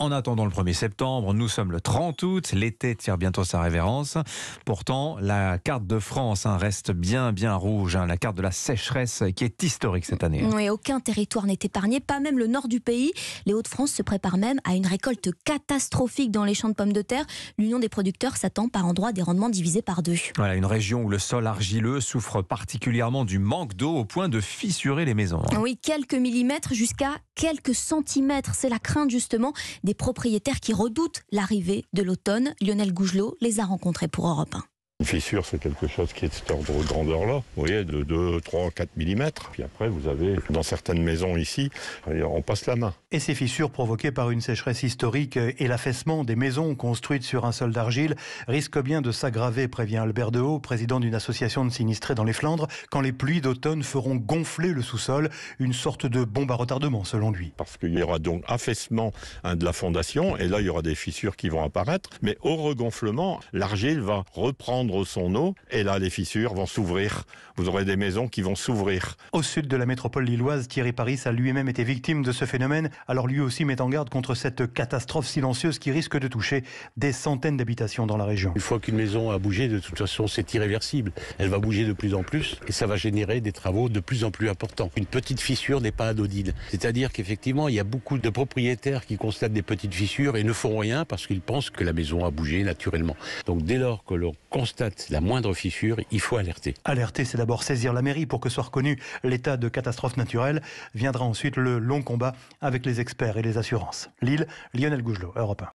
En attendant le 1er septembre, nous sommes le 30 août, l'été tire bientôt sa révérence. Pourtant, la carte de France hein, reste bien, bien rouge, hein, la carte de la sécheresse qui est historique cette année. Oui, aucun territoire n'est épargné, pas même le nord du pays. Les Hauts-de-France se préparent même à une récolte catastrophique dans les champs de pommes de terre. L'Union des producteurs s'attend par endroits des rendements divisés par deux. Voilà, une région où le sol argileux souffre particulièrement du manque d'eau au point de fissurer les maisons. Oui, quelques millimètres jusqu'à quelques centimètres. C'est la crainte justement des propriétaires qui redoutent l'arrivée de l'automne. Lionel Gougelot les a rencontrés pour Europe 1. Une fissure, c'est quelque chose qui est de cet ordre de grandeur-là, vous voyez, de 2, 3, 4 mm. Puis après, vous avez, dans certaines maisons ici, euh, on passe la main. Et ces fissures provoquées par une sécheresse historique et l'affaissement des maisons construites sur un sol d'argile risquent bien de s'aggraver, prévient Albert Dehaut, président d'une association de sinistrés dans les Flandres, quand les pluies d'automne feront gonfler le sous-sol, une sorte de bombe à retardement, selon lui. Parce qu'il y aura donc affaissement hein, de la fondation, et là, il y aura des fissures qui vont apparaître, mais au regonflement, l'argile va reprendre son eau. Et là, les fissures vont s'ouvrir. Vous aurez des maisons qui vont s'ouvrir. Au sud de la métropole lilloise, Thierry Paris a lui-même été victime de ce phénomène. Alors lui aussi met en garde contre cette catastrophe silencieuse qui risque de toucher des centaines d'habitations dans la région. Une fois qu'une maison a bougé, de toute façon, c'est irréversible. Elle va bouger de plus en plus et ça va générer des travaux de plus en plus importants. Une petite fissure n'est pas anodine. C'est-à-dire qu'effectivement, il y a beaucoup de propriétaires qui constatent des petites fissures et ne font rien parce qu'ils pensent que la maison a bougé naturellement. Donc dès lors que l'on constate la moindre fissure, il faut alerter. Alerter, c'est d'abord saisir la mairie pour que soit reconnu l'état de catastrophe naturelle. Viendra ensuite le long combat avec les experts et les assurances. Lille, Lionel Gougelot, Europe 1.